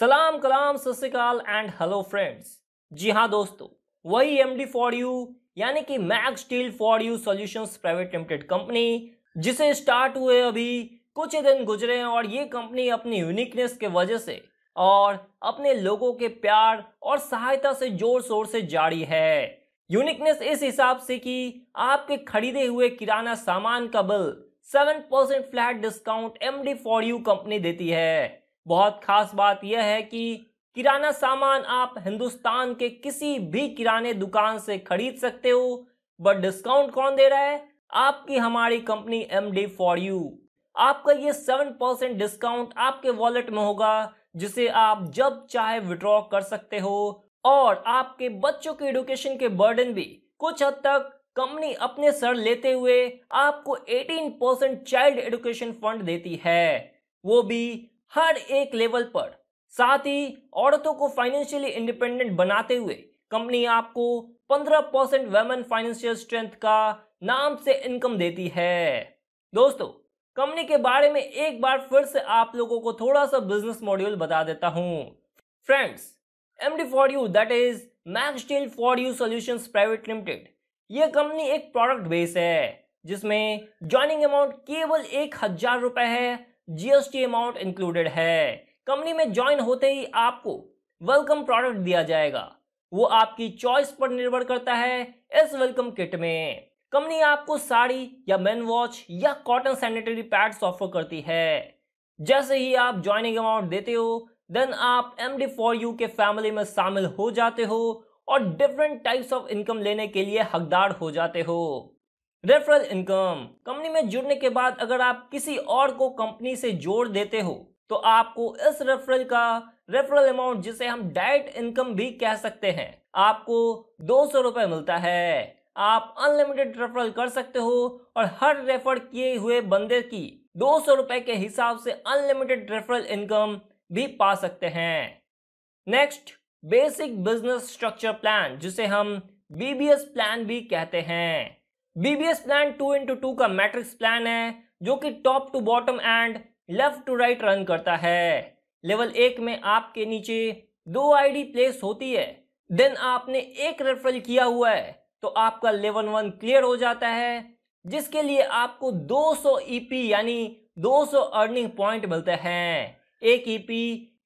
सलाम कलाम सत्याकाल एंड हेलो फ्रेंड्स जी हाँ दोस्तों वही एम डी फॉर यू यानी कि max steel for you solutions private limited company जिसे स्टार्ट हुए अभी कुछ ही दिन गुजरे हैं और ये कंपनी अपनी यूनिकनेस के वजह से और अपने लोगों के प्यार और सहायता से जोर शोर से जारी है यूनिकनेस इस हिसाब से कि आपके खरीदे हुए किराना सामान का bill seven percent flat discount M D for you company देती है बहुत खास बात यह है कि किराना सामान आप हिंदुस्तान के किसी भी किराने दुकान से खरीद सकते हो बट डिस्काउंट कौन दे रहा है आपकी हमारी company M D for you आपका ये सेवन परसेंट डिस्काउंट आपके वॉलेट में होगा जिसे आप जब चाहे विड्रॉ कर सकते हो और आपके बच्चों के एडुकेशन के बर्डन भी कुछ हद तक कंपनी अपने सर लेते हुए आपको 18 परसेंट चाइल्ड एडुकेशन फंड देती है वो भी हर एक लेवल पर साथ ही औरतों को फाइनेंशियली इंडिपेंडेंट बनाते हुए कंपनी आपको 15 परसेंट वेमन फाइनेंशियल स्ट्रेंथ का नाम से इनकम देती है दोस्तों कंपनी के बारे में एक बार फिर से आप लोगों को थोड़ा सा बिजनेस मॉड्यूल बता देता हूं friends MD for you that is max steel for you solution private limited ये कंपनी एक प्रोडक्ट बेस है जिसमें ज्वाइनिंग अमाउंट केवल एक हजार रुपए है जीएसटी अमाउंट इंक्लूडेड है कंपनी में ज्वाइन होते ही आपको वेलकम प्रोडक्ट दिया जाएगा वो आपकी चॉइस पर निर्भर करता है इस वेलकम किट में कंपनी आपको साड़ी या मैन वॉच या कॉटन सैनिटरी पैड्स ऑफर करती है जैसे ही आप ज्वाइनिंग अमाउंट देते हो देन आप एम डी फॉर यू के फैमिली में शामिल हो जाते हो और डिफरेंट टाइप्स ऑफ इनकम लेने के लिए हकदार हो जाते हो रेफरल इनकम कंपनी में जुड़ने के बाद अगर आप किसी और को कंपनी से जोड़ देते हो तो आपको इस रेफरल का रेफरल अमाउंट जिसे हम डायरेक्ट इनकम भी कह सकते हैं आपको दो सौ रुपए मिलता है आप अनलिमिटेड रेफरल कर सकते हो और हर रेफर किए हुए बंदे की दो सौ रुपए के हिसाब से अनलिमिटेड रेफरल इनकम भी पा सकते हैं next basic business structure plan जिसे हम बीबीएस प्लान भी कहते हैं BBS plan two into two का मैट्रिक्स प्लान है जो कि top to bottom and left to right run करता है लेवल एक में आपके नीचे दो आईडी प्लेस होती है देन आपने एक रेफरल किया हुआ है तो आपका लेवल वन क्लियर हो जाता है जिसके लिए आपको 200 सौ ईपी e यानी 200 अर्निंग पॉइंट मिलते हैं एक ईपी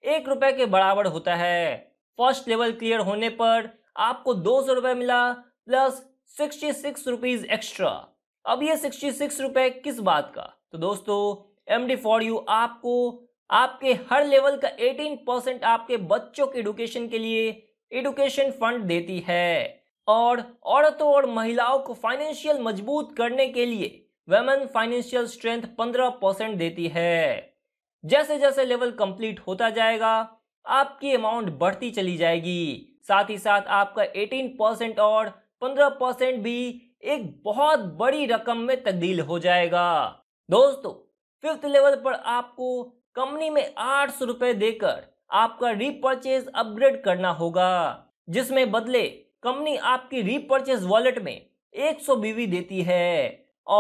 e एक रुपए के बराबर होता है फर्स्ट लेवल क्लियर होने पर आपको दो सौ रुपए मिला plus sixty six rupees extra अब ये सिक्सटी सिक्स रुपए किस बात का तो दोस्तों एम डी फॉर यू आपको आपके हर लेवल का एटीन परसेंट आपके बच्चों के एडुकेशन के लिए एडुकेशन फंड देती है और औरतों और महिलाओं को फाइनेंशियल मजबूत करने के लिए वेमेन फाइनेंशियल स्ट्रेंथ पंद्रह परसेंट देती है जैसे जैसे लेवल कंप्लीट होता जाएगा आपकी अमाउंट बढ़ती चली जाएगी साथ ही साथ आपका 18 परसेंट और पंद्रह परसेंट भी एक बहुत बड़ी रकम में तब्दील हो जाएगा दोस्तों फिफ्थ लेवल पर आपको कंपनी में आठ सौ रुपए देकर आपका रीपर्चेज अपग्रेड करना होगा जिसमें बदले कंपनी आपकी रीपर्चेज वॉलेट में एक सौ बीवी देती है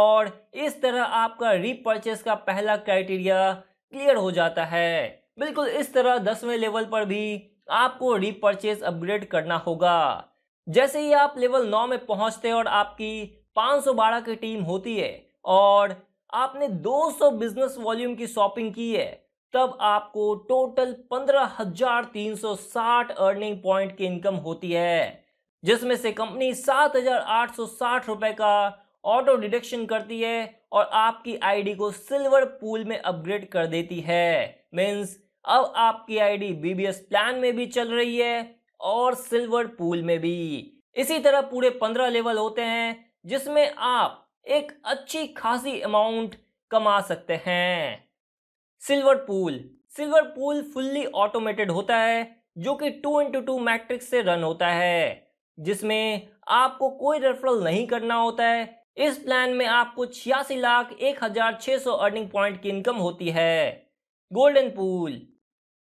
और इस तरह आपका रीपर्चेज का पहला क्राइटेरिया क्लियर हो जाता है बिल्कुल इस तरह दसवें लेवल पर भी आपको रीपर्चेज अपग्रेड करना होगा जैसे ही आप लेवल नौ में पहुंचते हैं और आपकी 512 की टीम होती है और आपने 200 बिजनेस वॉल्यूम की शॉपिंग की है तब आपको टोटल 15,360 अर्निंग पॉइंट की इनकम होती है जिसमें से कंपनी 7,860 रुपए का ऑटो डिडक्शन करती है और आपकी आईडी को सिल्वर पूल में अपग्रेड कर देती है मीन्स अब आपकी आईडी बीबीएस प्लान में भी चल रही है और सिल्वर पूल में भी इसी तरह पूरे पंद्रह लेवल होते हैं जिसमें आप एक अच्छी खासी अमाउंट कमा सकते हैं silver pool silver pool fully automated होता है जो कि टू इंटू टू मैट्रिक्स से रन होता है जिसमें आपको कोई रेफरल नहीं करना होता है इस प्लान में आपको छियासी लाख एक हजार छः सौ अर्निंग पॉइंट की इनकम होती है गोल्डन पूल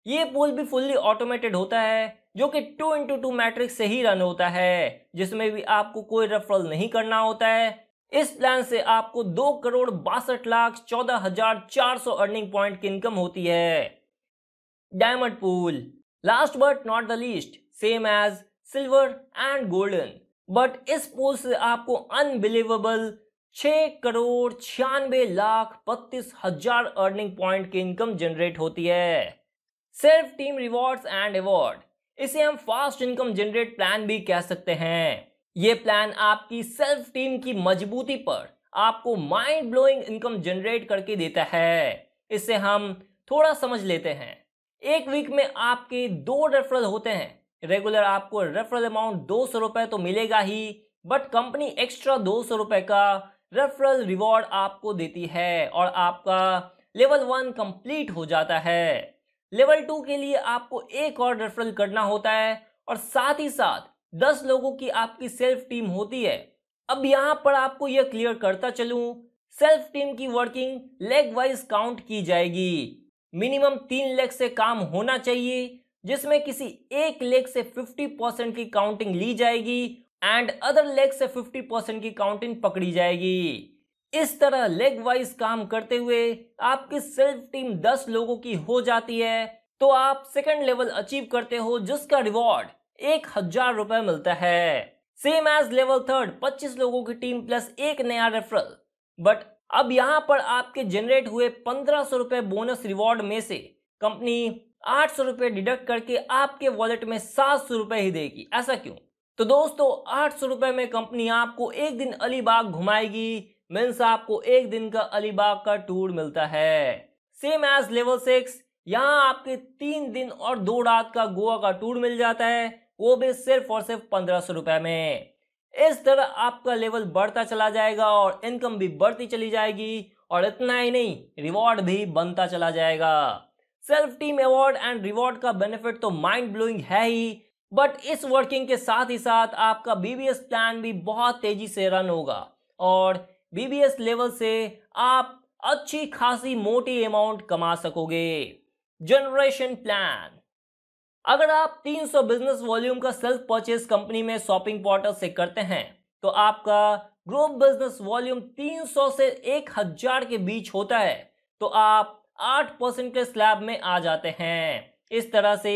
ये पूल भी फुल्ली ऑटोमेटेड होता है जो कि टू इंटू टू मैट्रिक्स से ही रन होता है जिसमें भी आपको कोई रेफरल नहीं करना होता है इस प्लान से आपको दो करोड़ बासठ लाख चौदह हजार चार सौ अर्निंग पॉइंट की इनकम होती है diamond pool last but not the least same as silver and golden but इस पूल से आपको अनबिलीवेबल छ करोड़ छियानवे लाख बत्तीस हजार अर्निंग पॉइंट की इनकम जनरेट होती है सिर्फ टीम रिवॉर्ड्स एंड अवार्ड इसे हम फास्ट इनकम जनरेट प्लान भी कह सकते हैं ये प्लान आपकी सेल्फ टीम की मजबूती पर आपको माइंड ब्लोइंग इनकम जनरेट करके देता है इसे हम थोड़ा समझ लेते हैं एक वीक में आपके दो रेफरल होते हैं रेगुलर आपको रेफरल अमाउंट दो सौ रुपए तो मिलेगा ही बट कंपनी एक्स्ट्रा दो सौ रुपए का रेफरल रिवॉर्ड आपको देती है और आपका लेवल वन कंप्लीट हो जाता है लेवल टू के लिए आपको एक और रेफरल करना होता है और साथ ही साथ दस लोगों की आपकी सेल्फ टीम होती है अब यहां पर आपको यह क्लियर करता चलूं सेल्फ टीम की वर्किंग लेग वाइज काउंट की जाएगी मिनिमम तीन लेग से काम होना चाहिए जिसमें किसी एक लेग से 50 परसेंट की काउंटिंग ली जाएगी एंड अदर लेग से 50 परसेंट की काउंटिंग पकड़ी जाएगी इस तरह लेग वाइज काम करते हुए आपकी सेल्फ टीम 10 लोगों की हो जाती है तो आप सेकंड लेवल अचीव करते हो जिसका रिवॉर्ड एक हजार रुपए मिलता है सेम एज लेवल थर्ड 25 लोगों की टीम प्लस एक नया रेफरल बट अब यहाँ पर आपके जनरेट हुए पंद्रह सौ रुपए बोनस रिवॉर्ड में से कंपनी आठ सौ रुपए डिडक्ट करके आपके वॉलेट में सात सौ रुपए ही देगी ऐसा क्यों तो दोस्तों आठ सौ रुपए में कंपनी आपको एक दिन अलीबाग घुमाएगी मीन्स आपको एक दिन का अलीबाग का टूर मिलता है सेम एज लेवल सिक्स यहाँ आपके तीन दिन और दो रात का गोवा का टूर मिल जाता है वो भी सिर्फ और सिर्फ पंद्रह सौ रुपए में इस तरह आपका लेवल बढ़ता चला जाएगा और इनकम भी बढ़ती चली जाएगी और इतना ही नहीं रिवॉर्ड भी बनता चला जाएगा self team award and reward का बेनिफिट तो माइंड ब्लोइंग है ही बट इस वर्किंग के साथ ही साथ आपका बीबीएस प्लान भी बहुत तेजी से रन होगा और बीबीएस लेवल से आप अच्छी खासी मोटी अमाउंट कमा सकोगे जनरेशन प्लान अगर आप 300 बिजनेस वॉल्यूम का सेल्फ परचेज कंपनी में शॉपिंग पोर्टल से करते हैं तो आपका ग्रुप बिजनेस वॉल्यूम 300 से 1000 के बीच होता है तो आप 8 परसेंट के स्लैब में आ जाते हैं इस तरह से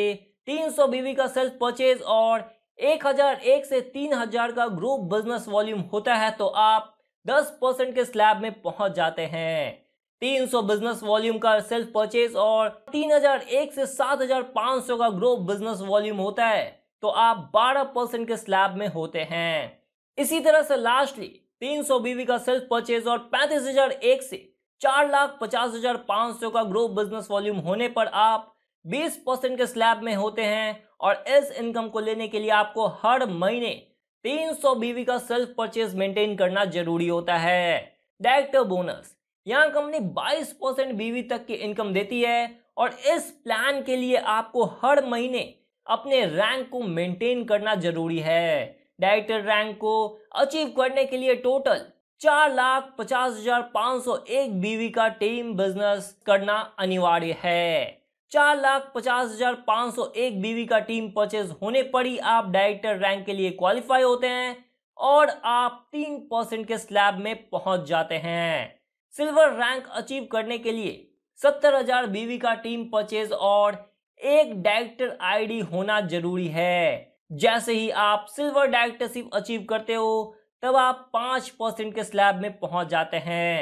300 बीवी का सेल्फ परचेज और 1001 से 3000 का ग्रुप बिजनेस वॉल्यूम होता है तो आप 10 परसेंट के स्लैब में पहुंच जाते हैं 300 बिजनेस वॉल्यूम का सेल्फ परचेज और 3001 से 7500 का ग्रो बिजनेस वॉल्यूम होता है तो आप 12 परसेंट के स्लैब में होते हैं इसी तरह से लास्टली 300 बीवी का सेल्फ परचेज और 35001 से चार लाख पचास हजार पाँच सौ का ग्रो बिजनेस वॉल्यूम होने पर आप 20 परसेंट के स्लैब में होते हैं और इस इनकम को लेने के लिए आपको हर महीने 300 बीवी का सेल्फ परचेज मेंटेन करना जरूरी होता है डायरेक्टर बोनस यहाँ कंपनी 22 परसेंट बीवी तक की इनकम देती है और इस प्लान के लिए आपको हर महीने अपने रैंक को मेंटेन करना जरूरी है डायरेक्टर रैंक को अचीव करने के लिए टोटल चार लाख पचास हजार पाँच सौ एक बीवी का टीम बिजनेस करना अनिवार्य है चार लाख पचास हजार पाँच सौ एक बीवी का टीम परचेज होने पर ही आप डायरेक्टर रैंक के लिए क्वालिफाई होते हैं और आप तीन परसेंट के स्लैब में पहुंच जाते हैं सिल्वर रैंक अचीव करने के लिए सत्तर हजार बीवी का टीम परचेज और एक डायरेक्टर आईडी होना जरूरी है जैसे ही आप सिल्वर डायरेक्टरशिप अचीव करते हो तब आप पांच परसेंट के स्लैब में पहुंच जाते हैं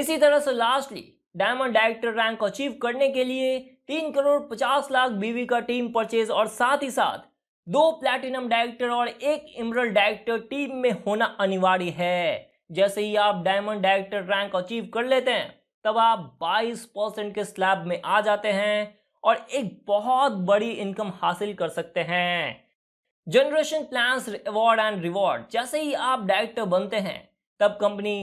इसी तरह से lastly diamond director rank achieve करने के लिए तीन करोड़ पचास लाख बीवी का टीम परचेज और साथ ही साथ दो प्लेटिनम डायरेक्टर और एक इमरल डायरेक्टर टीम में होना अनिवार्य है जैसे ही आप डायमंड डायरेक्टर रैंक अचीव कर लेते हैं तब आप 22 परसेंट के स्लैब में आ जाते हैं और एक बहुत बड़ी इनकम हासिल कर सकते हैं generation plan award and reward जैसे ही आप डायरेक्टर बनते हैं तब कंपनी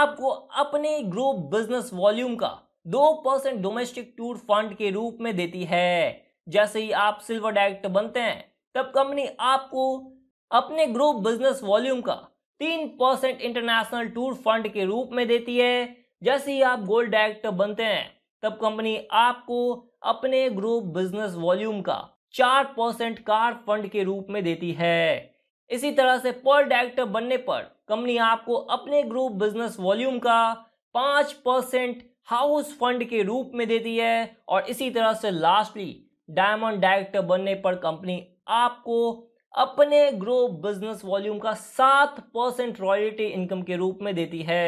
आपको अपने ग्रुप बिजनेस वॉल्यूम का दो परसेंट डोमेस्टिक टूर फंड के रूप में देती है जैसे ही आप सिल्वर डायरेक्टर बनते हैं तब कंपनी आपको अपने ग्रुप बिजनेस वॉल्यूम का तीन परसेंट इंटरनेशनल टूर फंड के रूप में देती है जैसे ही आप गोल्ड डायरेक्टर बनते हैं तब कंपनी आपको अपने ग्रुप बिजनेस वॉल्यूम का चार परसेंट कार फंड के रूप में देती है इसी तरह से पर डायरेक्टर बनने पर कंपनी आपको अपने ग्रुप बिजनेस वॉल्यूम का पांच परसेंट हाउस फंड के रूप में देती है और इसी तरह से लास्टली डायमंड डायरेक्टर बनने पर कंपनी आपको अपने ग्रो बिजनेस वॉल्यूम का सात परसेंट रॉयल्टी इनकम के रूप में देती है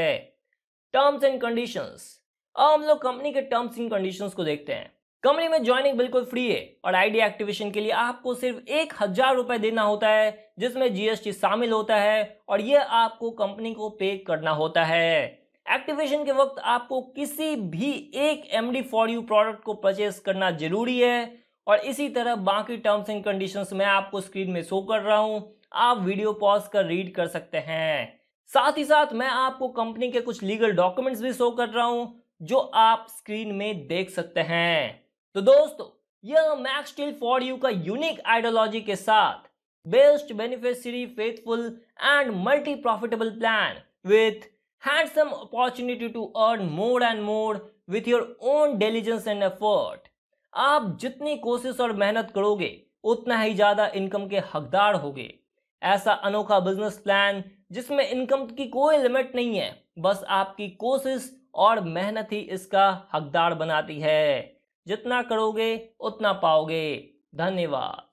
टर्म्स एंड कंडीशंस अब हम लोग कंपनी के टर्म्स एंड कंडीशंस को देखते हैं कंपनी में ज्वाइनिंग बिल्कुल फ्री है और आईडी एक्टिवेशन के लिए आपको सिर्फ एक हजार रुपए देना होता है जिसमें जीएसटी शामिल होता है और यह आपको कंपनी को पे करना होता है एक्टिवेशन के वक्त आपको किसी भी एक M D for you product को परचेस करना जरूरी है और इसी तरह बाकी टर्म्स एंड कंडीशंस मैं आपको स्क्रीन में शो कर रहा हूँ आप वीडियो पॉज कर रीड कर सकते हैं साथ ही साथ मैं आपको कंपनी के कुछ लीगल डॉक्यूमेंट्स भी शो कर रहा हूँ जो आप स्क्रीन में देख सकते हैं तो दोस्तों यह मैक्स टील फॉर यू का यूनिक आइडियोलॉजी के साथ best beneficiary faithful and multi profitable plan with had some opportunity to earn more and more with your own diligence and effort. आप जितनी कोशिश और मेहनत करोगे उतना ही ज़्यादा इनकम के हकदार होगे ऐसा अनोखा बिजनेस प्लान जिसमें इनकम की कोई लिमिट नहीं है बस आपकी कोशिश और मेहनत ही इसका हकदार बनाती है जितना करोगे उतना पाओगे धन्यवाद